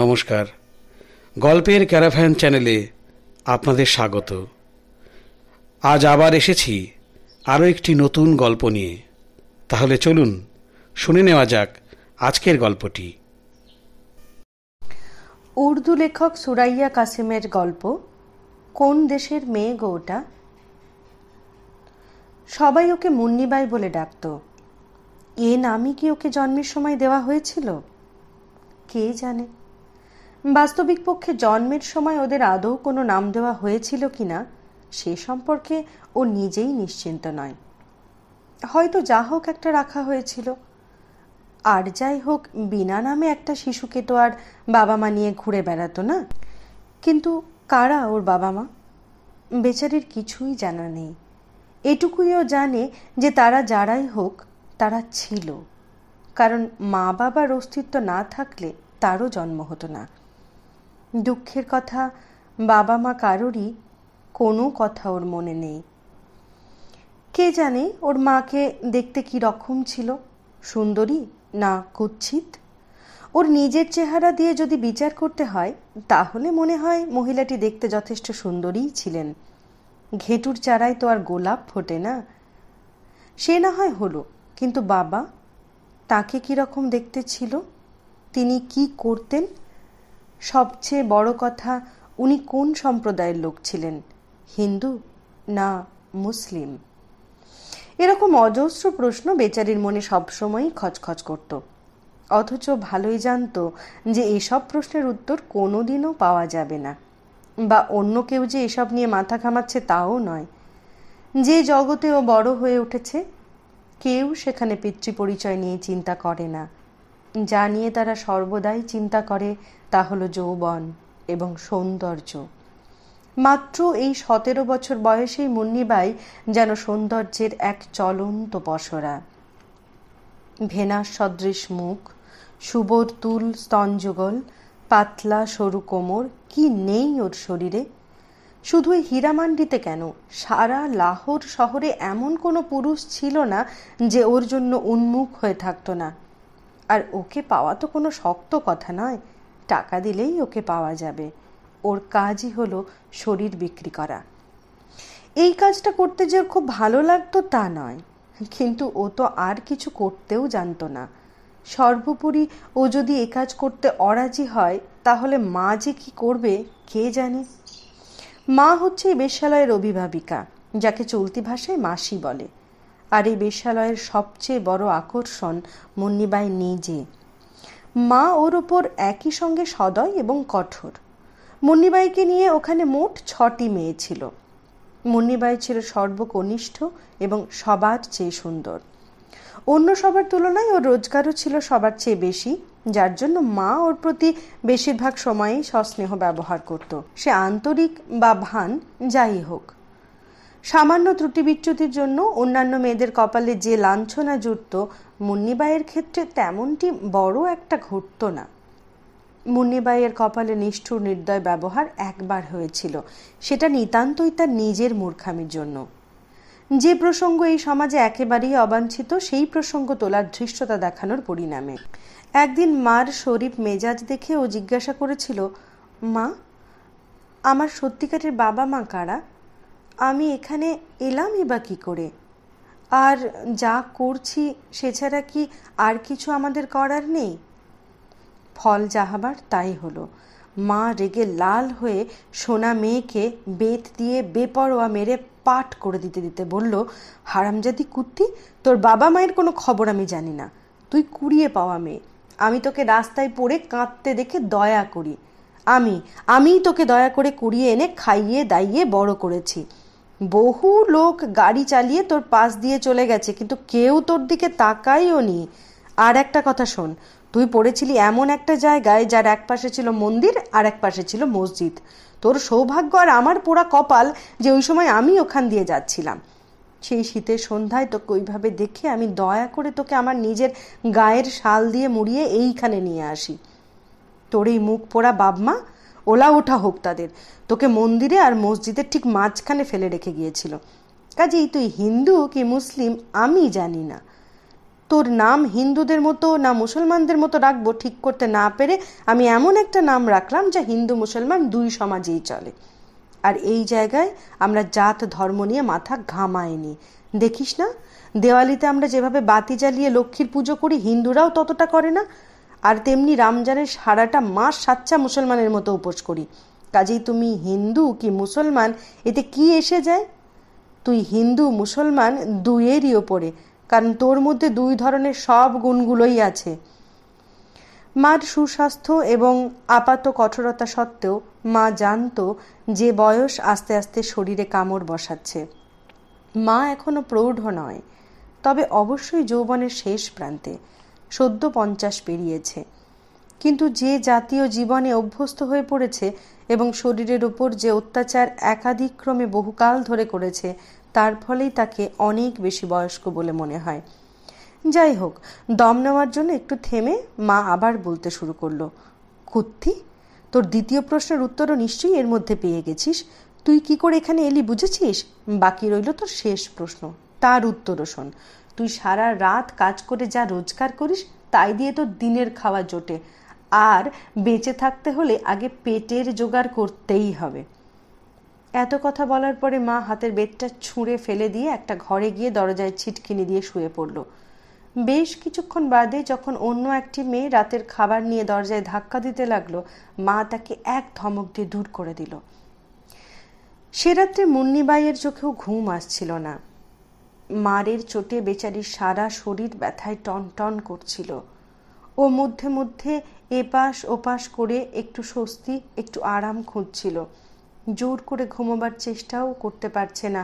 নমস্কার গল্পের ক্যারাভ্যান চ্যানেলে আপনাদের স্বাগত আজ আবার এসেছি আরও একটি নতুন গল্প নিয়ে তাহলে চলুন শুনে নেওয়া যাক আজকের গল্পটি উর্দু লেখক সুরাইয়া কাসিমের গল্প কোন দেশের মেয়ে গোটা সবাই ওকে মুন্নিবাই বলে ডাকত এ নামই কি ওকে জন্মের সময় দেওয়া হয়েছিল কে জানে বাস্তবিক পক্ষে জন্মের সময় ওদের আদৌ কোনো নাম দেওয়া হয়েছিল কি না সে সম্পর্কে ও নিজেই নিশ্চিন্ত নয় হয়তো যা হোক একটা রাখা হয়েছিল আর যাই হোক বিনা নামে একটা শিশুকে তো আর বাবা মা নিয়ে ঘুরে বেড়াতো না কিন্তু কারা ওর বাবা মা বেচারির কিছুই জানা নেই এটুকুইও জানে যে তারা যারাই হোক তারা ছিল কারণ মা বাবার অস্তিত্ব না থাকলে তারও জন্ম হতো না দুঃখের কথা বাবা মা কারোরই কোনো কথা ওর মনে নেই কে জানে ওর মাকে দেখতে কি রকম ছিল সুন্দরী না কুচ্ছিত ওর নিজের চেহারা দিয়ে যদি বিচার করতে হয় তাহলে মনে হয় মহিলাটি দেখতে যথেষ্ট সুন্দরীই ছিলেন ঘেটুর চারায় তো আর গোলাপ ফোটে না সে না হয় হলো কিন্তু বাবা তাকে কীরকম দেখতে ছিল তিনি কি করতেন সবচেয়ে বড় কথা উনি কোন সম্প্রদায়ের লোক ছিলেন হিন্দু না মুসলিম এরকম অজস্র প্রশ্ন বেচারির মনে সবসময়ই খচখচ করত অথচ ভালোই জানত যে এসব প্রশ্নের উত্তর কোনোদিনও পাওয়া যাবে না বা অন্য কেউ যে এসব নিয়ে মাথা ঘামাচ্ছে তাও নয় যে জগতে ও বড় হয়ে উঠেছে কেউ সেখানে পিতৃ পরিচয় নিয়ে চিন্তা করে না যা নিয়ে তারা সর্বদাই চিন্তা করে তা হলো যৌবন এবং সৌন্দর্য মাত্র এই সতেরো বছর বয়সেই মুন্নিবাই যেন সৌন্দর্যের এক চলন্ত পসরা ভেনার সদৃশ মুখ সুবর তুল স্তনযুগল পাতলা সরু কোমর কি নেই ওর শরীরে শুধু হীরামান্ডিতে কেন সারা লাহোর শহরে এমন কোনো পুরুষ ছিল না যে ওর জন্য উন্মুখ হয়ে থাকতো না আর ওকে পাওয়া তো কোনো শক্ত কথা নয় টাকা দিলেই ওকে পাওয়া যাবে ওর কাজই হলো শরীর বিক্রি করা এই কাজটা করতে যে খুব ভালো লাগতো তা নয় কিন্তু ও তো আর কিছু করতেও জানতো না সর্বোপরি ও যদি এ কাজ করতে অরাজি হয় তাহলে মা যে কী করবে কে জানে মা হচ্ছে বেশালয়ের অভিভাবিকা যাকে চলতি ভাষায় মাসি বলে আর এই বিশ্যালয়ের সবচেয়ে বড় আকর্ষণ মুন্নিবাই নিজে মা ওর ওপর একই সঙ্গে সদয় এবং কঠোর মুন্নিবাইকে নিয়ে ওখানে মোট ছটি মেয়ে ছিল মুন্নিবাই ছিল সর্বকনিষ্ঠ এবং সবার চেয়ে সুন্দর অন্য সবার তুলনায় ওর রোজগারও ছিল সবার চেয়ে বেশি যার জন্য মা ওর প্রতি বেশিরভাগ সময়ই সস্নেহ ব্যবহার করত সে আন্তরিক বা ভান যাই হোক সামান্য ত্রুটি বিচ্যুতির জন্য অন্যান্য মেয়েদের কপালে যে লাঞ্ছনা জুটত মুন্নিবাইয়ের ক্ষেত্রে তেমনটি বড় একটা ঘটত না মুন্নিবাইয়ের কপালে নিষ্ঠুর নির্দয় ব্যবহার একবার হয়েছিল সেটা নিতান্তই তার নিজের মূর্খামির জন্য যে প্রসঙ্গ এই সমাজে একেবারেই অবাঞ্ছিত সেই প্রসঙ্গ তোলার ধৃষ্টতা দেখানোর পরিণামে একদিন মার শরীফ মেজাজ দেখে ও জিজ্ঞাসা করেছিল মা আমার সত্যিকারের বাবা মা কারা আমি এখানে এলামই বা কী করে আর যা করছি সে ছাড়া কি আর কিছু আমাদের করার নেই ফল যা হবার তাই হলো মা রেগে লাল হয়ে সোনা মেয়েকে বেত দিয়ে বেপরোয়া মেরে পাট করে দিতে দিতে বলল হারামজাদি কুত্তি তোর বাবা মায়ের কোনো খবর আমি জানি না তুই কুড়িয়ে পাওয়া মেয়ে আমি তোকে রাস্তায় পড়ে কাঁদতে দেখে দয়া করি আমি আমিই তোকে দয়া করে কুড়িয়ে এনে খাইয়ে দাইয়ে বড় করেছি বহু লোক গাড়ি চালিয়ে তোর পাশ দিয়ে চলে গেছে কিন্তু কেউ তোর দিকে তাকাইও নি আর একটা কথা শোন তুই পড়েছিলি এমন একটা জায়গায় যার এক পাশে ছিল মন্দির আর এক পাশে ছিল মসজিদ তোর সৌভাগ্য আর আমার পোড়া কপাল যে ওই সময় আমি ওখান দিয়ে যাচ্ছিলাম সেই শীতের সন্ধ্যায় তোকে ওইভাবে দেখে আমি দয়া করে তোকে আমার নিজের গায়ের শাল দিয়ে মুড়িয়ে এইখানে নিয়ে আসি তোর এই মুখ পোড়া বাবমা ওলা ওঠা হোক তাদের তোকে মন্দিরে আর মসজিদের ঠিক মাঝখানে ফেলে রেখে গিয়েছিল কাজেই তুই হিন্দু কি মুসলিম আমি জানি না তোর নাম হিন্দুদের মতো না মুসলমানদের মতো রাখবো ঠিক করতে না পেরে আমি এমন একটা নাম রাখলাম যা হিন্দু মুসলমান দুই সমাজেই চলে আর এই জায়গায় আমরা জাত ধর্ম নিয়ে মাথা ঘামায়নি দেখিস না দেওয়ালিতে আমরা যেভাবে বাতি জ্বালিয়ে লক্ষ্মীর পুজো করি হিন্দুরাও ততটা করে না আর তেমনি রমজানের সারাটা মাস সাচ্চা মুসলমানের মতো উপোস করি কাজেই তুমি হিন্দু কি মুসলমান এতে কি এসে যায় তুই হিন্দু মুসলমান দুইয়েরই ওপরে কারণ তোর মধ্যে দুই ধরনের সব গুণগুলোই আছে মার সুস্বাস্থ্য এবং আপাত কঠোরতা সত্ত্বেও মা জানত যে বয়স আস্তে আস্তে শরীরে কামড় বসাচ্ছে মা এখনও প্রৌঢ় নয় তবে অবশ্যই যৌবনের শেষ প্রান্তে সদ্য পঞ্চাশ পেরিয়েছে কিন্তু যে জাতীয় জীবনে অভ্যস্ত হয়ে পড়েছে এবং শরীরের উপর যে অত্যাচার একাধিক্রমে বহুকাল ধরে করেছে তার ফলেই তাকে অনেক বেশি বয়স্ক বলে মনে হয় যাই হোক দম নেওয়ার জন্য একটু থেমে মা আবার বলতে শুরু করলো কুত্তি তোর দ্বিতীয় প্রশ্নের উত্তরও নিশ্চয়ই এর মধ্যে পেয়ে গেছিস তুই কি করে এখানে এলি বুঝেছিস বাকি রইল তোর শেষ প্রশ্ন তার উত্তরও শোন তুই সারা রাত কাজ করে যা রোজগার করিস তাই দিয়ে তো দিনের খাওয়া জোটে আর বেঁচে থাকতে হলে আগে পেটের জোগাড় করতেই হবে এত কথা বলার পরে মা হাতের বেডটা ছুঁড়ে ফেলে দিয়ে একটা ঘরে গিয়ে দরজায় ছিটকিনি দিয়ে শুয়ে পড়ল বেশ কিছুক্ষণ বাদে যখন অন্য একটি মেয়ে রাতের খাবার নিয়ে দরজায় ধাক্কা দিতে লাগলো মা তাকে এক ধমক দিয়ে দূর করে দিল সে রাত্রে মুন্নিবাইয়ের চোখেও ঘুম আসছিল না মারের চোটে বেচারির সারা শরীর ব্যথায় টনটন করছিল ও মধ্যে মধ্যে এপাশ ওপাশ করে একটু স্বস্তি একটু আরাম খুঁজছিল জোর করে ঘুমোবার চেষ্টাও করতে পারছে না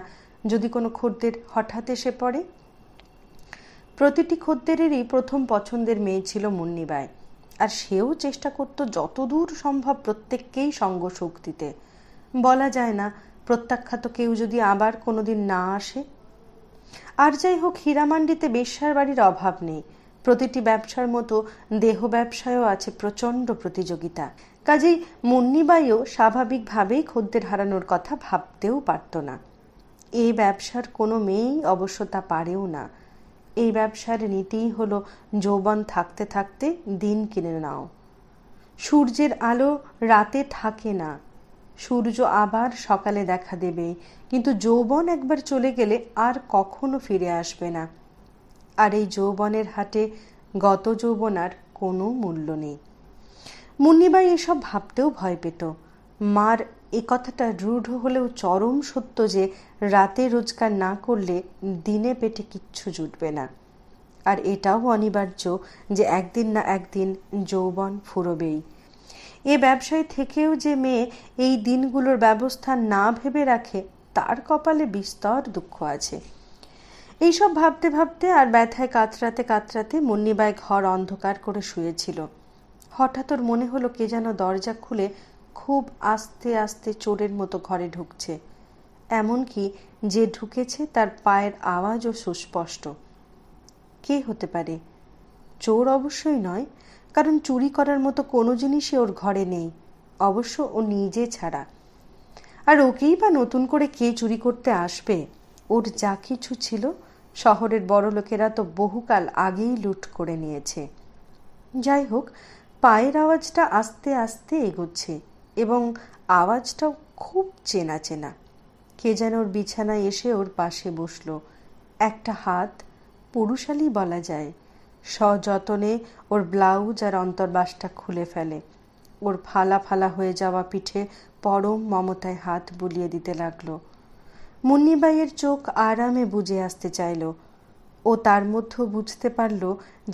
যদি কোনো খদ্দের হঠাৎ এসে পড়ে প্রতিটি খদ্দেরেরই প্রথম পছন্দের মেয়ে ছিল মুন্নিবায় আর সেও চেষ্টা করত যতদূর সম্ভব প্রত্যেককেই সঙ্গ শক্তিতে বলা যায় না প্রত্যাখ্যাত কেউ যদি আবার কোনোদিন না আসে আর যাই হোক হীরামান্ডিতে বেশ্যার বাড়ির অভাব নেই প্রতিটি ব্যবসার মতো দেহ ব্যবসায়ও আছে প্রচণ্ড প্রতিযোগিতা কাজেই মুন্নিবাইও স্বাভাবিকভাবেই খদ্দের হারানোর কথা ভাবতেও পারত না এই ব্যবসার কোনো মেয়েই অবশ্য তা পারেও না এই ব্যবসার নীতিই হল যৌবন থাকতে থাকতে দিন কিনে নাও সূর্যের আলো রাতে থাকে না সূর্য আবার সকালে দেখা দেবে কিন্তু যৌবন একবার চলে গেলে আর কখনো ফিরে আসবে না আর এই যৌবনের হাটে গত যৌবন আর কোনো মূল্য নেই মুন্নিবাই এসব ভাবতেও ভয় পেত মার এ কথাটা রূঢ় হলেও চরম সত্য যে রাতে রোজগার না করলে দিনে পেটে কিচ্ছু জুটবে না আর এটাও অনিবার্য যে একদিন না একদিন যৌবন ফুরবেই এ ব্যবসায় থেকেও যে মেয়ে এই দিনগুলোর ব্যবস্থা না ভেবে রাখে তার কপালে বিস্তর দুঃখ আছে এইসব ভাবতে ভাবতে আর ব্যথায় কাতরাতে কাতরাতে মুন্নিবাই ঘর অন্ধকার করে শুয়েছিল হঠাৎ ওর মনে হলো কে যেন দরজা খুলে খুব আস্তে আস্তে চোরের মতো ঘরে ঢুকছে এমনকি যে ঢুকেছে তার পায়ের আওয়াজও সুস্পষ্ট কে হতে পারে চোর অবশ্যই নয় কারণ চুরি করার মতো কোনো জিনিসই ওর ঘরে নেই অবশ্য ও নিজে ছাড়া আর ওকেই বা নতুন করে কে চুরি করতে আসবে ওর যা কিছু ছিল শহরের বড় লোকেরা তো বহুকাল আগেই লুট করে নিয়েছে যাই হোক পায়ের আওয়াজটা আস্তে আস্তে এগোচ্ছে এবং আওয়াজটাও খুব চেনা চেনা কে যেন ওর বিছানায় এসে ওর পাশে বসলো একটা হাত পুরুষালি বলা যায় সযতনে ওর ব্লাউজ আর অন্তর্বাসটা খুলে ফেলে ওর ফালা ফালা হয়ে যাওয়া পিঠে পরম মমতায় হাত বুলিয়ে দিতে লাগলো মুন্নিবাইয়ের চোখ আরামে বুঝে আসতে চাইল ও তার মধ্যেও বুঝতে পারল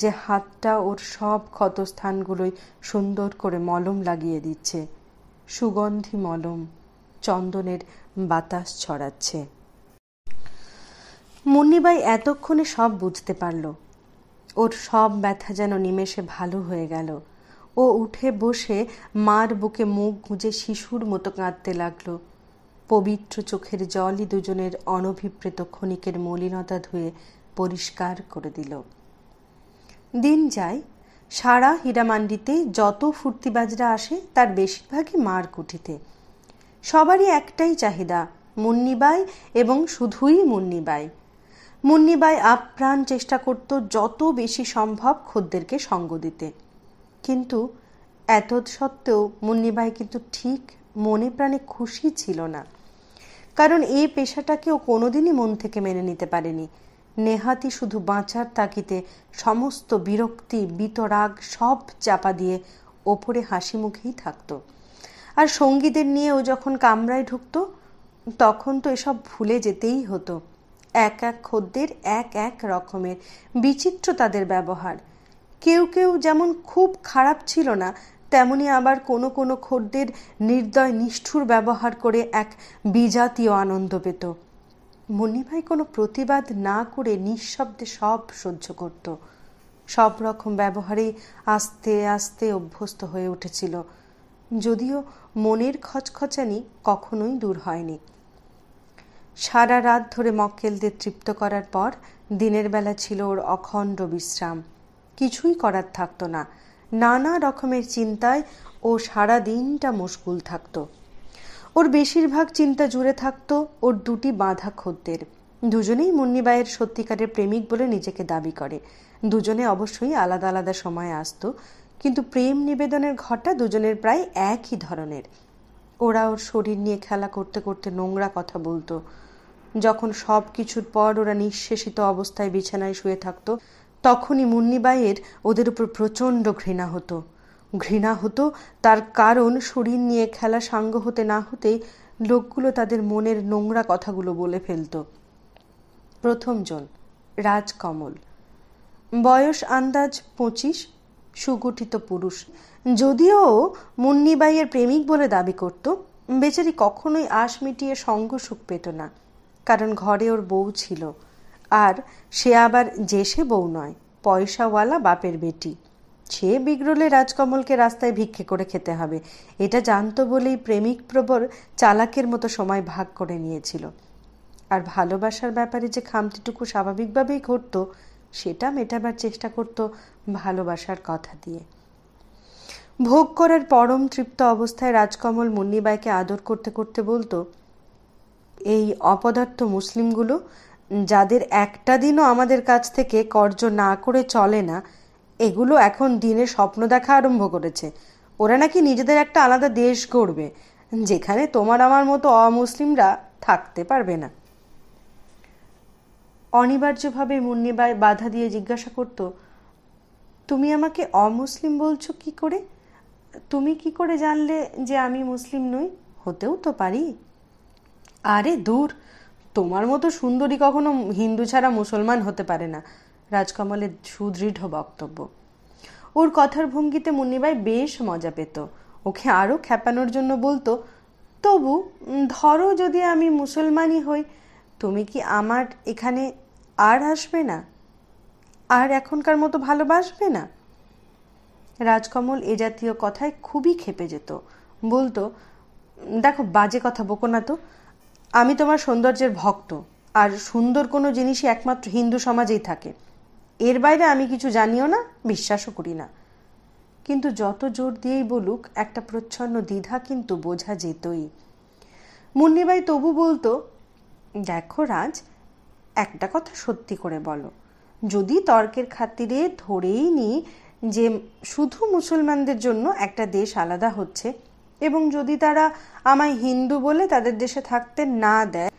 যে হাতটা ওর সব ক্ষতস্থানগুলোই সুন্দর করে মলম লাগিয়ে দিচ্ছে সুগন্ধি মলম চন্দনের বাতাস ছড়াচ্ছে মুন্নিবাই এতক্ষণে সব বুঝতে পারলো ওর সব ব্যথা যেন নিমেষে ভালো হয়ে গেল ও উঠে বসে মার বুকে মুখ গুঁজে শিশুর মতো কাঁদতে লাগল পবিত্র চোখের জলই দুজনের অনভিপ্রেত ক্ষণিকের মলিনতা ধুয়ে পরিষ্কার করে দিল দিন যায় সারা হীরামান্ডিতে যত ফুর্তিবাজরা আসে তার বেশিরভাগই মার কুঠিতে সবারই একটাই চাহিদা মুন্নিবাই এবং শুধুই মুন্নিবাই মুন্নিবাই আপ্রাণ চেষ্টা করত যত বেশি সম্ভব খদ্দেরকে সঙ্গ দিতে কিন্তু এত সত্ত্বেও মুন্নিবাই কিন্তু ঠিক মনে প্রাণে খুশি ছিল না কারণ এই পেশাটাকেও কোনোদিনই মন থেকে মেনে নিতে পারেনি নেহাতি শুধু বাঁচার তাকিতে সমস্ত বিরক্তি বিতরাগ সব চাপা দিয়ে ওপরে হাসি মুখেই থাকত আর সঙ্গীদের নিয়েও যখন কামরায় ঢুকত তখন তো এসব ভুলে যেতেই হতো এক এক খদ্দের এক এক রকমের বিচিত্র তাদের ব্যবহার কেউ কেউ যেমন খুব খারাপ ছিল না তেমনি আবার কোনো কোনো খদ্দের নির্দয় নিষ্ঠুর ব্যবহার করে এক বিজাতীয় আনন্দ পেত মুন্নিভাই কোনো প্রতিবাদ না করে নিঃশব্দে সব সহ্য করত সব রকম ব্যবহারেই আস্তে আস্তে অভ্যস্ত হয়ে উঠেছিল যদিও মনের খচখচানি কখনোই দূর হয়নি সারা রাত ধরে মক্কেলদের তৃপ্ত করার পর দিনের বেলা ছিল ওর অখণ্ড বিশ্রাম কিছুই করার থাকতো না নানা রকমের চিন্তায় ও সারা দিনটা মুশকুল থাকত ওর বেশিরভাগ চিন্তা জুড়ে থাকতো ওর দুটি বাঁধা খদ্দের দুজনেই মুন্নিবাইয়ের সত্যিকারের প্রেমিক বলে নিজেকে দাবি করে দুজনে অবশ্যই আলাদা আলাদা সময়ে আসতো কিন্তু প্রেম নিবেদনের ঘরটা দুজনের প্রায় একই ধরনের ওরা ওর শরীর নিয়ে খেলা করতে করতে নোংরা কথা বলতো যখন সব কিছুর পর ওরা নিঃশেষিত অবস্থায় বিছানায় শুয়ে থাকত তখনই মুন্নিবাইয়ের ওদের উপর প্রচণ্ড ঘৃণা হতো ঘৃণা হতো তার কারণ শরীর নিয়ে খেলা সাঙ্গ হতে না হতেই লোকগুলো তাদের মনের নোংরা কথাগুলো বলে ফেলত প্রথমজন রাজকমল বয়স আন্দাজ পঁচিশ সুগঠিত পুরুষ যদিও মুন্নিবাইয়ের প্রেমিক বলে দাবি করত বেচারি কখনোই আশ মিটিয়ে সঙ্গ সুখ পেত না কারণ ঘরে ওর বউ ছিল আর সে আবার জেসে বউ নয় পয়সাওয়ালা বাপের বেটি সে বিগড়লে রাজকমলকে রাস্তায় ভিক্ষে করে খেতে হবে এটা জানতো বলেই প্রেমিক প্রবর চালাকের মতো সময় ভাগ করে নিয়েছিল আর ভালোবাসার ব্যাপারে যে খামতিটুকু স্বাভাবিকভাবেই ঘটত সেটা মেটাবার চেষ্টা করত ভালোবাসার কথা দিয়ে ভোগ করার পরম তৃপ্ত অবস্থায় রাজকমল মুন্নিবাইকে আদর করতে করতে বলতো এই অপদার্থ মুসলিমগুলো যাদের একটা দিনও আমাদের কাছ থেকে কর্জ না করে চলে না এগুলো এখন দিনে স্বপ্ন দেখা আরম্ভ করেছে ওরা নাকি নিজেদের একটা আলাদা দেশ গড়বে যেখানে তোমার আমার মতো অমুসলিমরা থাকতে পারবে না অনিবার্যভাবে মুন্নিবায় বাধা দিয়ে জিজ্ঞাসা করত তুমি আমাকে অমুসলিম বলছো কি করে তুমি কি করে জানলে যে আমি মুসলিম নই হতেও তো পারি আরে দূর তোমার মতো সুন্দরী কখনো হিন্দু ছাড়া মুসলমান হতে পারে না রাজকমলের সুদৃঢ় বক্তব্য ওর কথার ভঙ্গিতে মুন্নিবাই বেশ মজা পেত ওকে আরও খ্যাপানোর জন্য বলতো তবু ধরো যদি আমি মুসলমানই হই তুমি কি আমার এখানে আর আসবে না আর এখনকার মতো ভালোবাসবে না রাজকমল এ জাতীয় কথায় খুবই খেপে যেত বলতো দেখো বাজে কথা বোকো না তো আমি তোমার সৌন্দর্যের ভক্ত আর সুন্দর কোনো জিনিসই একমাত্র হিন্দু সমাজেই থাকে এর বাইরে আমি কিছু জানিও না বিশ্বাসও করি না কিন্তু যত জোর দিয়েই বলুক একটা প্রচ্ছন্ন দ্বিধা কিন্তু বোঝা যেতই মুন্নিবাই তবু বলতো দেখো রাজ একটা কথা সত্যি করে বলো যদি তর্কের খাতিরে ধরেই নিই যে শুধু মুসলমানদের জন্য একটা দেশ আলাদা হচ্ছে এবং যদি তারা আমায় হিন্দু বলে তাদের দেশে থাকতে না দেয়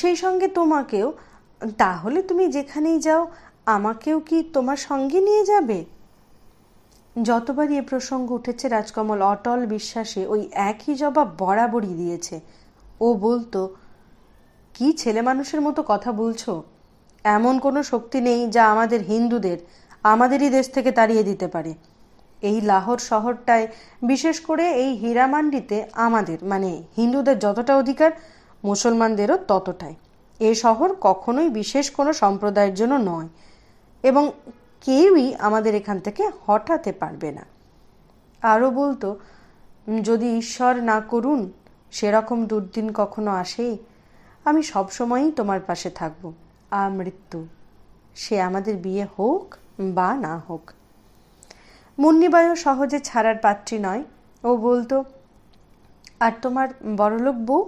সেই সঙ্গে তোমাকেও তাহলে তুমি যেখানেই যাও আমাকেও কি তোমার সঙ্গে নিয়ে যাবে যতবারই এ প্রসঙ্গ উঠেছে রাজকমল অটল বিশ্বাসে ওই একই জবাব বরাবরই দিয়েছে ও বলতো কি ছেলে মানুষের মতো কথা বলছো এমন কোনো শক্তি নেই যা আমাদের হিন্দুদের আমাদেরই দেশ থেকে তাড়িয়ে দিতে পারে এই লাহোর শহরটায় বিশেষ করে এই হীরামান্ডিতে আমাদের মানে হিন্দুদের যতটা অধিকার মুসলমানদেরও ততটাই এ শহর কখনোই বিশেষ কোনো সম্প্রদায়ের জন্য নয় এবং কেউই আমাদের এখান থেকে হঠাতে পারবে না আরও বলতো যদি ঈশ্বর না করুন সেরকম দুর্দিন কখনো আসে আমি সবসময়ই তোমার পাশে থাকব আমৃত্যু সে আমাদের বিয়ে হোক বা না হোক মুন্নিবায়ু সহজে ছাড়ার পাত্রী নয় ও বলতো আর তোমার বড়লোক বউ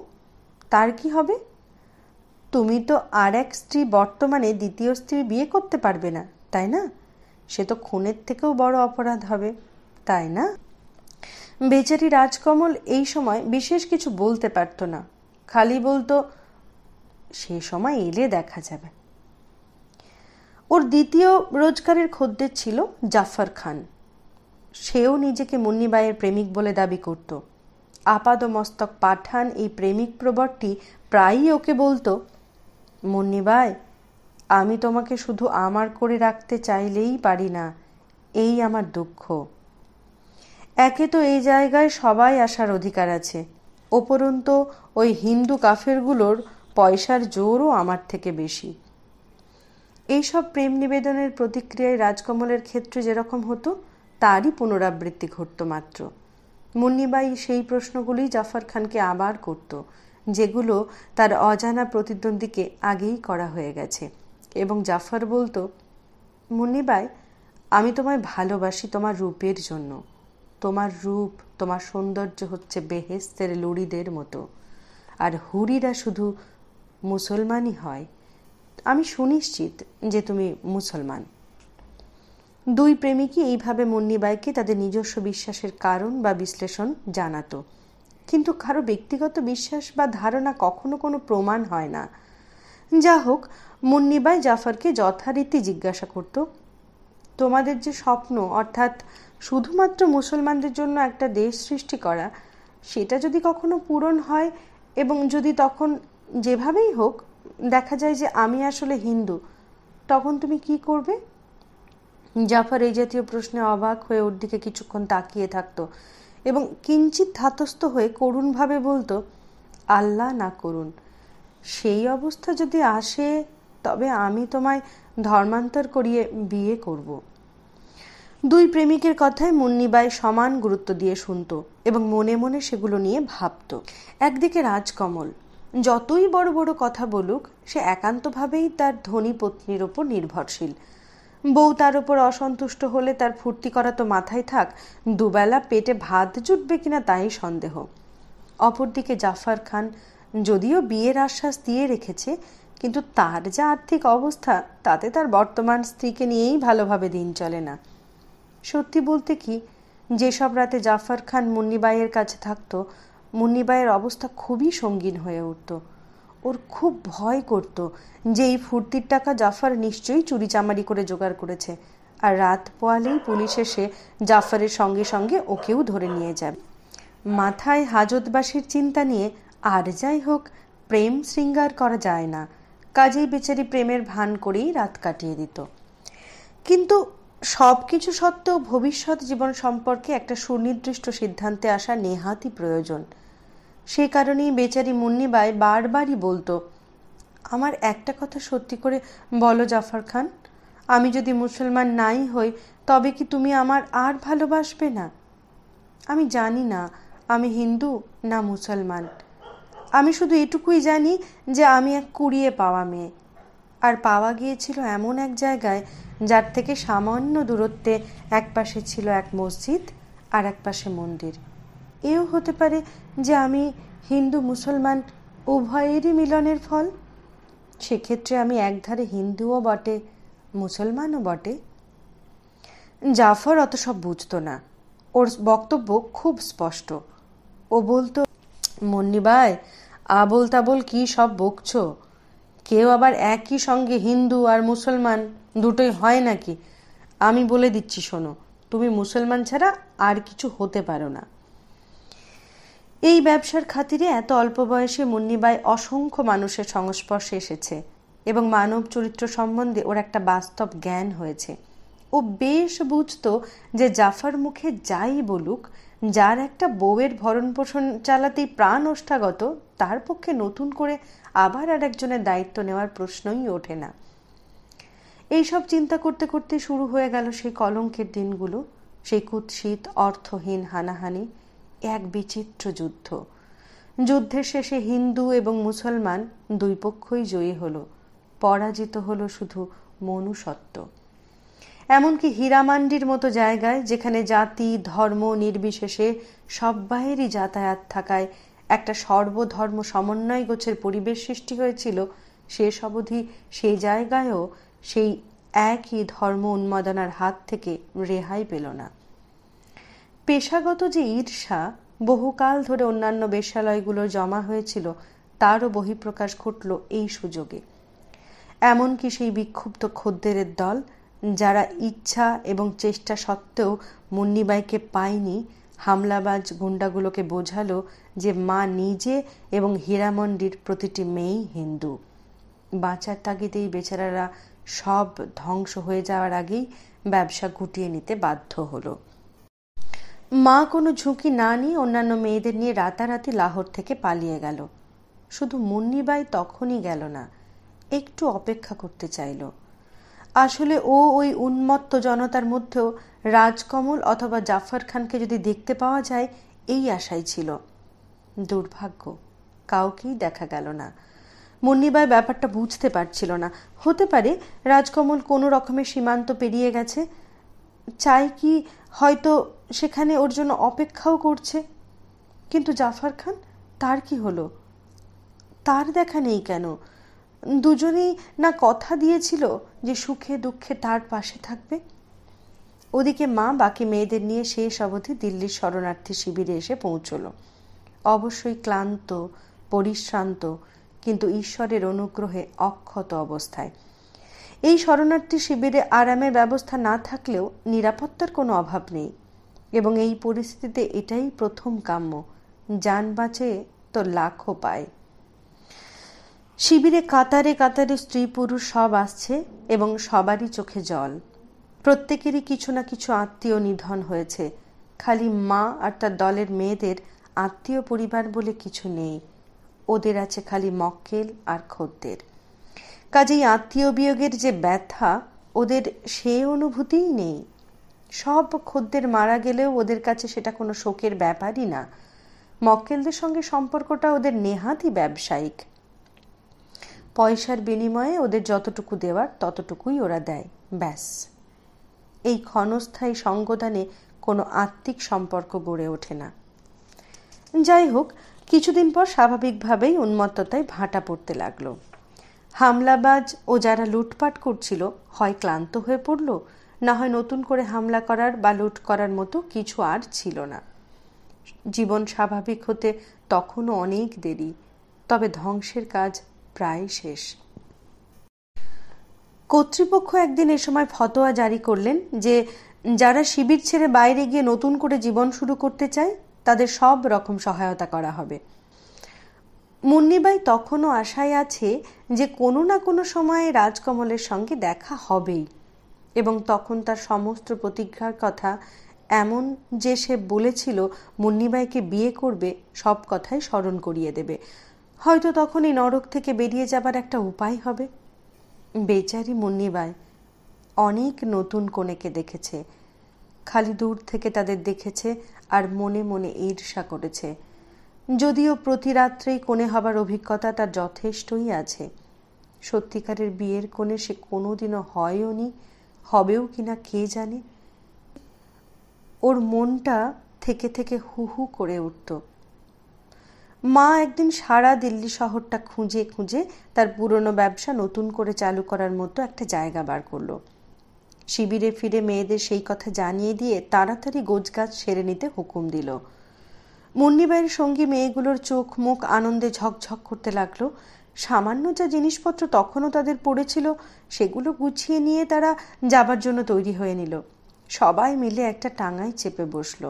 তার কি হবে তুমি তো আর এক স্ত্রী বর্তমানে দ্বিতীয় স্ত্রী বিয়ে করতে পারবে না তাই না সে তো খুনের থেকেও বড় অপরাধ হবে তাই না বেচারি রাজকমল এই সময় বিশেষ কিছু বলতে পারত না খালি বলতো সে সময় এলে দেখা যাবে ওর দ্বিতীয় রোজগারের খদ্দের ছিল জাফর খান সেও নিজেকে মুন্নিবাইয়ের প্রেমিক বলে দাবি করত আপাদমস্তক পাঠান এই প্রেমিক প্রবরটি প্রায়ই ওকে বলতো মুন্নিবাই আমি তোমাকে শুধু আমার করে রাখতে চাইলেই পারি না এই আমার দুঃখ একে তো এই জায়গায় সবাই আসার অধিকার আছে ওপরন্ত ওই হিন্দু কাফেরগুলোর পয়সার জোরও আমার থেকে বেশি এইসব প্রেম নিবেদনের প্রতিক্রিয়ায় রাজকমলের ক্ষেত্রে যেরকম হতো তারই পুনরাবৃত্তি ঘটত মাত্র মুন্নিবাই সেই প্রশ্নগুলি জাফর খানকে আবার করত যেগুলো তার অজানা প্রতিদ্বন্দ্বীকে আগেই করা হয়ে গেছে এবং জাফর বলতো মুন্নিবাই আমি তোমায় ভালোবাসি তোমার রূপের জন্য তোমার রূপ তোমার সৌন্দর্য হচ্ছে বেহেস্তের লুড়িদের মতো আর হুড়িরা শুধু মুসলমানই হয় আমি সুনিশ্চিত যে তুমি মুসলমান দুই প্রেমিকই এইভাবে মুন্নিবাইকে তাদের নিজস্ব বিশ্বাসের কারণ বা বিশ্লেষণ জানাতো কিন্তু কারো ব্যক্তিগত বিশ্বাস বা ধারণা কখনো কোনো প্রমাণ হয় না যা হোক মুন্নিবাই জাফরকে যথারীতি জিজ্ঞাসা করত তোমাদের যে স্বপ্ন অর্থাৎ শুধুমাত্র মুসলমানদের জন্য একটা দেশ সৃষ্টি করা সেটা যদি কখনো পূরণ হয় এবং যদি তখন যেভাবেই হোক দেখা যায় যে আমি আসলে হিন্দু তখন তুমি কি করবে জাফর এই জাতীয় প্রশ্নে অবাক হয়ে ওর দিকে কিছুক্ষণ তাকিয়ে থাকত এবং কিঞ্চিত ধাতস্থ হয়ে করুণভাবে বলতো আল্লাহ না করুন সেই অবস্থা যদি আসে তবে আমি তোমায় ধর্মান্তর করিয়ে বিয়ে করব। দুই প্রেমিকের কথায় মুন্নিবাই সমান গুরুত্ব দিয়ে শুনত এবং মনে মনে সেগুলো নিয়ে ভাবত একদিকে রাজকমল যতই বড় বড় কথা বলুক সে একান্তভাবেই তার ধনী পত্নীর ওপর নির্ভরশীল বউ তার উপর অসন্তুষ্ট হলে তার ফুর্তি করা তো মাথায় থাক দুবেলা পেটে ভাত জুটবে কিনা তাই সন্দেহ অপরদিকে জাফর খান যদিও বিয়ের আশ্বাস দিয়ে রেখেছে কিন্তু তার যা আর্থিক অবস্থা তাতে তার বর্তমান স্ত্রীকে নিয়েই ভালোভাবে দিন চলে না সত্যি বলতে কি যেসব রাতে জাফর খান মুন্নিবাইয়ের কাছে থাকতো মুন্নিবাইয়ের অবস্থা খুবই সঙ্গীন হয়ে উঠত ওর খুব ভয় করত যে এই ফুর্তির টাকা জাফার নিশ্চয়ই চুরিচামারি করে জোগাড় করেছে আর রাত পোয়ালেই পুলিশ এসে জাফরের সঙ্গে সঙ্গে ওকেও ধরে নিয়ে যাবে মাথায় হাজতবাসীর চিন্তা নিয়ে আর যাই হোক প্রেম শৃঙ্গার করা যায় না কাজেই বেচারি প্রেমের ভান করেই রাত কাটিয়ে দিত কিন্তু সব কিছু সত্ত্বেও ভবিষ্যৎ জীবন সম্পর্কে একটা সুনির্দিষ্ট সিদ্ধান্তে আসা নেহাতই প্রয়োজন সে কারণেই বেচারি মুন্নিবাই বারবারই বলতো আমার একটা কথা সত্যি করে বলো জাফর খান আমি যদি মুসলমান নাই হই তবে কি তুমি আমার আর ভালোবাসবে না আমি জানি না আমি হিন্দু না মুসলমান আমি শুধু এটুকুই জানি যে আমি এক কুড়িয়ে পাওয়া মেয়ে আর পাওয়া গিয়েছিল এমন এক জায়গায় যার থেকে সামান্য দূরত্বে এক পাশে ছিল এক মসজিদ আর এক পাশে মন্দির এও হতে পারে যে আমি হিন্দু মুসলমান উভয়েরই মিলনের ফল সেক্ষেত্রে আমি একধারে হিন্দুও বটে মুসলমানও বটে জাফর অত সব বুঝতো না ওর বক্তব্য খুব স্পষ্ট ও বলতো মন্নিবায় আবল তাবল কি সব বকছ কেউ আবার একই সঙ্গে হিন্দু আর মুসলমান দুটোই হয় নাকি আমি বলে দিচ্ছি শোনো তুমি মুসলমান ছাড়া আর কিছু হতে পারো না এই ব্যবসার খাতিরে এত অল্প বয়সে মুন্নিবাই অসংখ্য মানুষের সংস্পর্শে এসেছে এবং মানব চরিত্র সম্বন্ধে ওর একটা বাস্তব জ্ঞান হয়েছে ও বেশ বুঝত যে জাফার মুখে যাই বলুক যার একটা বউয়ের ভরণ পোষণ চালাতেই প্রাণ ওষ্ঠাগত তার পক্ষে নতুন করে আবার আর একজনের দায়িত্ব নেওয়ার প্রশ্নই ওঠে না এইসব চিন্তা করতে করতে শুরু হয়ে গেল সেই কলঙ্কের দিনগুলো সেই কুৎসিত অর্থহীন হানাহানি এক বিচিত্র যুদ্ধ যুদ্ধের শেষে হিন্দু এবং মুসলমান দুই পক্ষই জয়ী হল পরাজিত হল শুধু মনুষত্ব এমনকি হীরামান্ডির মতো জায়গায় যেখানে জাতি ধর্ম নির্বিশেষে সব্বাইয়েরই যাতায়াত থাকায় একটা সর্বধর্ম সমন্বয় গোছের পরিবেশ সৃষ্টি হয়েছিল শেষ অবধি সে জায়গায়ও সেই একই ধর্ম উন্মাদনার হাত থেকে রেহাই পেল না পেশাগত যে ঈর্ষা বহুকাল ধরে অন্যান্য বেশ্যালয়গুলোর জমা হয়েছিল তারও বহিঃপ্রকাশ ঘটল এই সুযোগে এমনকি সেই বিক্ষুব্ধ খদ্দেরের দল যারা ইচ্ছা এবং চেষ্টা সত্ত্বেও মুন্নিবাইকে পায়নি হামলাবাজ গুন্ডাগুলোকে বোঝালো যে মা নিজে এবং হীরামন্ডির প্রতিটি মেয়েই হিন্দু বাঁচার তাগিদেই বেচারারা সব ধ্বংস হয়ে যাওয়ার আগেই ব্যবসা গুটিয়ে নিতে বাধ্য হলো মা কোনো ঝুঁকি না নিয়ে অন্যান্য মেয়েদের নিয়ে রাতারাতি লাহোর থেকে পালিয়ে গেল শুধু মুন্নিবাই তখনই গেল না একটু অপেক্ষা করতে চাইল আসলে ও ওই উন্মত্ত জনতার মধ্যেও রাজকমল অথবা জাফর খানকে যদি দেখতে পাওয়া যায় এই আশাই ছিল দুর্ভাগ্য কাউকেই দেখা গেল না মুন্নিবাই ব্যাপারটা বুঝতে পারছিল না হতে পারে রাজকমল কোনো রকমের সীমান্ত পেরিয়ে গেছে চাই কি হয়তো সেখানে ওর জন্য অপেক্ষাও করছে কিন্তু জাফর খান তার কি হলো তার দেখা নেই কেন দুজনেই না কথা দিয়েছিল যে সুখে দুঃখে তার পাশে থাকবে ওদিকে মা বাকি মেয়েদের নিয়ে শেষ অবধি দিল্লির শরণার্থী শিবিরে এসে পৌঁছল অবশ্যই ক্লান্ত পরিশ্রান্ত কিন্তু ঈশ্বরের অনুগ্রহে অক্ষত অবস্থায় এই শরণার্থী শিবিরে আরামের ব্যবস্থা না থাকলেও নিরাপত্তার কোনো অভাব নেই এবং এই পরিস্থিতিতে এটাই প্রথম কাম্য যান বাঁচে তো লাখও পায় শিবিরে কাতারে কাতারে স্ত্রী পুরুষ সব আসছে এবং সবারই চোখে জল প্রত্যেকেরই কিছু না কিছু আত্মীয় নিধন হয়েছে খালি মা আর তার দলের মেয়েদের আত্মীয় পরিবার বলে কিছু নেই ওদের আছে খালি মক্কেল আর খদ্দের কাজেই আত্মীয় বিয়োগের যে ব্যথা ওদের সে অনুভূতিই নেই সব খদ্দের মারা গেলেও ওদের কাছে সেটা কোনো শোকের ব্যাপারই না মক্কেলদের সঙ্গে সম্পর্কটা ওদের নেহাতই ব্যবসায়িক পয়সার বিনিময়ে ওদের যতটুকু দেওয়ার ততটুকুই ওরা দেয় ব্যাস এই ক্ষণস্থায়ী সঙ্গদানে কোনো আত্মিক সম্পর্ক গড়ে ওঠে না যাই হোক কিছুদিন পর স্বাভাবিকভাবেই উন্মত্ততায় ভাটা পড়তে লাগলো হামলাবাজ ও যারা লুটপাট করছিল হয় ক্লান্ত হয়ে পড়ল না হয় নতুন করে হামলা করার বা লুট করার মতো কিছু আর ছিল না জীবন স্বাভাবিক হতে তখনও অনেক দেরি তবে ধ্বংসের কাজ প্রায় শেষ কর্তৃপক্ষ একদিন এ সময় ফতোয়া জারি করলেন যে যারা শিবির ছেড়ে বাইরে গিয়ে নতুন করে জীবন শুরু করতে চায় তাদের সব রকম সহায়তা করা হবে মুন্নিবাই তখনও আশায় আছে যে কোনো না কোনো সময়ে রাজকমলের সঙ্গে দেখা হবেই এবং তখন তার সমস্ত প্রতিজ্ঞার কথা এমন যে সে বলেছিল মুন্নিবাইকে বিয়ে করবে সব কথাই স্মরণ করিয়ে দেবে হয়তো তখন এই নরক থেকে বেরিয়ে যাবার একটা উপায় হবে বেচারি মুন্নিবাই অনেক নতুন কোণেকে দেখেছে খালি দূর থেকে তাদের দেখেছে আর মনে মনে ঈর্ষা করেছে যদিও প্রতি রাত্রেই কোণে হবার অভিজ্ঞতা তার যথেষ্টই আছে সত্যিকারের বিয়ের কোণে সে কোনোদিনও হয়ওনি নি হবেও কি না কে জানে ওর মনটা থেকে থেকে হু হু করে উঠত মা একদিন সারা দিল্লি শহরটা খুঁজে খুঁজে তার পুরনো ব্যবসা নতুন করে চালু করার মতো একটা জায়গা বার করলো শিবিরে ফিরে মেয়েদের সেই কথা জানিয়ে দিয়ে তাড়াতাড়ি গোজগাছ সেরে নিতে হুকুম দিল মুন্নিবাইয়ের সঙ্গী মেয়েগুলোর চোখ মুখ আনন্দে ঝকঝক করতে লাগলো সামান্য যা জিনিসপত্র তখনও তাদের পড়েছিল সেগুলো গুছিয়ে নিয়ে তারা যাবার জন্য তৈরি হয়ে নিল সবাই মিলে একটা টাঙায় চেপে বসল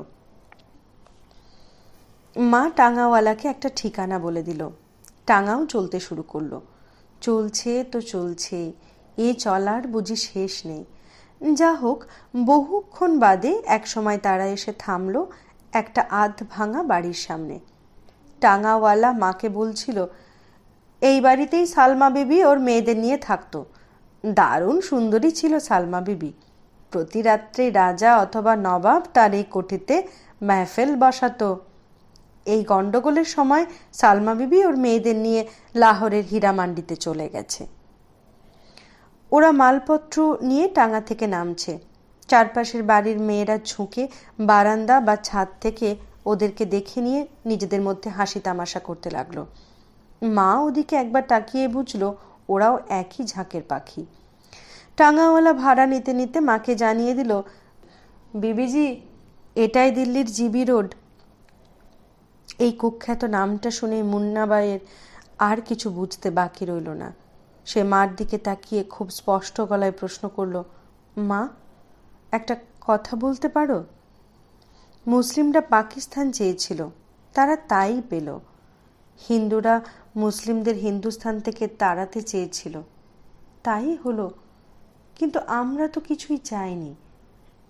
মা টাঙাওয়ালাকে একটা ঠিকানা বলে দিল টাঙাও চলতে শুরু করলো চলছে তো চলছে এ চলার বুঝি শেষ নেই যা হোক বহুক্ষণ বাদে একসময় তারা এসে থামলো একটা আধ ভাঙা বাড়ির সামনে টাঙাওয়ালা মাকে বলছিল এই বাড়িতেই সালমা বিবি ওর মেয়েদের নিয়ে থাকতো দারুণ সুন্দরী ছিল সালমা বিবি প্রতি রাত্রে রাজা অথবা নবাব তার এই কোঠিতে মেহফেল বসাতো এই গণ্ডগোলের সময় সালমা বিবি ওর মেয়েদের নিয়ে লাহোরের হীরামান্ডিতে চলে গেছে ওরা মালপত্র নিয়ে টাঙ্গা থেকে নামছে চারপাশের বাড়ির মেয়েরা ঝুঁকে বারান্দা বা ছাদ থেকে ওদেরকে দেখে নিয়ে নিজেদের মধ্যে হাসি তামাশা করতে লাগলো মা ওদিকে একবার তাকিয়ে বুঝল ওরাও একই ঝাঁকের পাখি টাঙাওয়ালা ভাড়া নিতে নিতে মাকে জানিয়ে দিল বিবিজি এটাই দিল্লির জিবি রোড এই কুখ্যাত নামটা শুনে মুন্নাবাইয়ের আর কিছু বুঝতে বাকি রইল না সে মার দিকে তাকিয়ে খুব স্পষ্ট গলায় প্রশ্ন করল মা একটা কথা বলতে পারো মুসলিমরা পাকিস্তান চেয়েছিল তারা তাই পেল হিন্দুরা মুসলিমদের হিন্দুস্থান থেকে তাড়াতে চেয়েছিল তাই হলো কিন্তু আমরা তো কিছুই চাইনি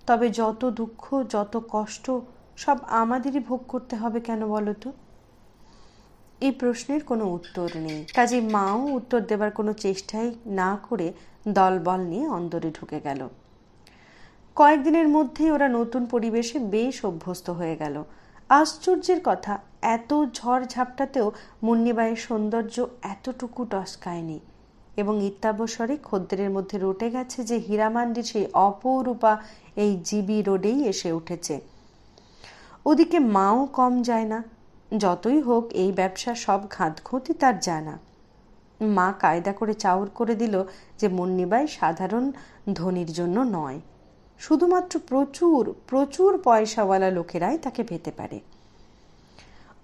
তবে যত দুঃখ যত কষ্ট সব আমাদেরই ভোগ করতে হবে কেন বলো তো এই প্রশ্নের কোনো উত্তর নেই কাজে মাও উত্তর দেবার কোনো চেষ্টাই না করে দলবল নিয়ে অন্দরে ঢুকে গেল কয়েকদিনের মধ্যেই ওরা নতুন পরিবেশে বেশ অভ্যস্ত হয়ে গেল আশ্চর্যের কথা এত ঝড় ঝাপটাতেও মুন্নিবাইয়ের সৌন্দর্য এতটুকু টসকায়নি এবং ইত্যাবসরে খদ্দের মধ্যে রটে গেছে যে হীরামান্ডি সেই অপরূপা এই জিবি রোডেই এসে উঠেছে ওদিকে মাও কম যায় না যতই হোক এই ব্যবসা সব ঘুঁতি তার জানা মা কায়দা করে চাউর করে দিল যে মুন্নিবাই সাধারণ ধনির জন্য নয় শুধুমাত্র প্রচুর প্রচুর পয়সাওয়ালা লোকেরাই তাকে পেতে পারে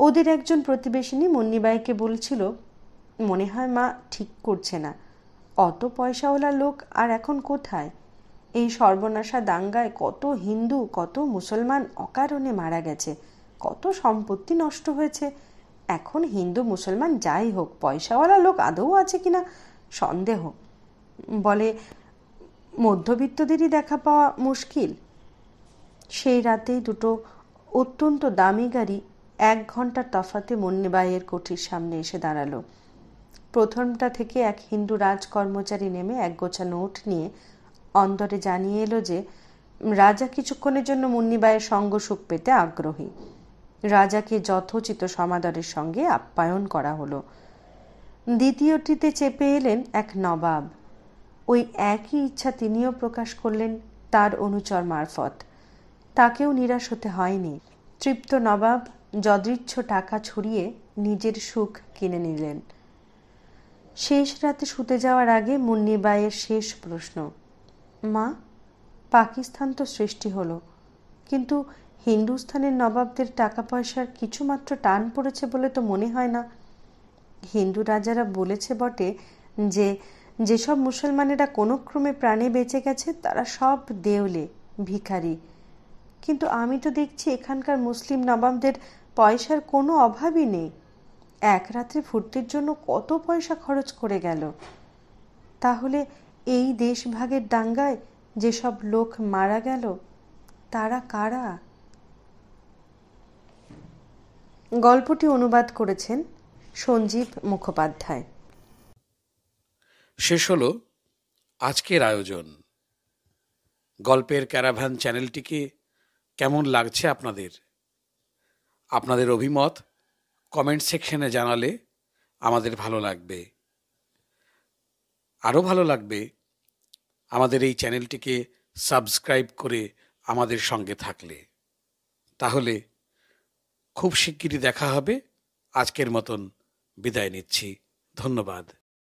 ওদের একজন প্রতিবেশিনী মুন্নিবাইকে বলছিল মনে হয় মা ঠিক করছে না অত পয়সাওয়ালা লোক আর এখন কোথায় এই সর্বনাশা দাঙ্গায় কত হিন্দু কত মুসলমান অকারণে মারা গেছে কত সম্পত্তি নষ্ট হয়েছে এখন হিন্দু মুসলমান যাই হোক পয়সাওয়ালা লোক আদৌ আছে কিনা সন্দেহ বলে মধ্যবিত্তদেরই দেখা পাওয়া মুশকিল সেই রাতেই দুটো অত্যন্ত দামি গাড়ি এক ঘন্টার তফাতে মন্নিবাইয়ের কোঠির সামনে এসে দাঁড়ালো প্রথমটা থেকে এক হিন্দু রাজ কর্মচারী নেমে এক গোছা নোট নিয়ে অন্দরে জানিয়ে এলো যে রাজা কিছুক্ষণের জন্য মুন্নিবাইয়ের সঙ্গ সুখ পেতে আগ্রহী রাজাকে যথোচিত সমাদরের সঙ্গে আপ্যায়ন করা হলো দ্বিতীয়টিতে চেপে এলেন এক নবাব ওই একই ইচ্ছা তিনিও প্রকাশ করলেন তার অনুচর মারফত তাকেও নিরাশ হতে হয়নি তৃপ্ত নবাব যদৃচ্ছ টাকা ছড়িয়ে নিজের সুখ কিনে নিলেন শেষ রাতে শুতে যাওয়ার আগে মুন্নিবাইয়ের শেষ প্রশ্ন মা পাকিস্তান তো সৃষ্টি হলো কিন্তু হিন্দুস্থানের নবাবদের টাকা পয়সার কিছুমাত্র টান পড়েছে বলে তো মনে হয় না হিন্দু রাজারা বলেছে বটে যে যেসব মুসলমানেরা কোনো ক্রমে প্রাণে বেঁচে গেছে তারা সব দেউলে ভিখারি কিন্তু আমি তো দেখছি এখানকার মুসলিম নবাবদের পয়সার কোনো অভাবই নেই এক রাত্রে ফুর্তির জন্য কত পয়সা খরচ করে গেল তাহলে এই দেশভাগের দাঙ্গায় যেসব লোক মারা গেল তারা কারা গল্পটি অনুবাদ করেছেন সঞ্জীব মুখোপাধ্যায় শেষ হলো আজকের আয়োজন গল্পের ক্যারাভান চ্যানেলটিকে কেমন লাগছে আপনাদের আপনাদের অভিমত কমেন্ট সেকশনে জানালে আমাদের ভালো লাগবে আরও ভালো লাগবে আমাদের এই চ্যানেলটিকে সাবস্ক্রাইব করে আমাদের সঙ্গে থাকলে তাহলে খুব শিগগিরই দেখা হবে আজকের মতন বিদায় নিচ্ছি ধন্যবাদ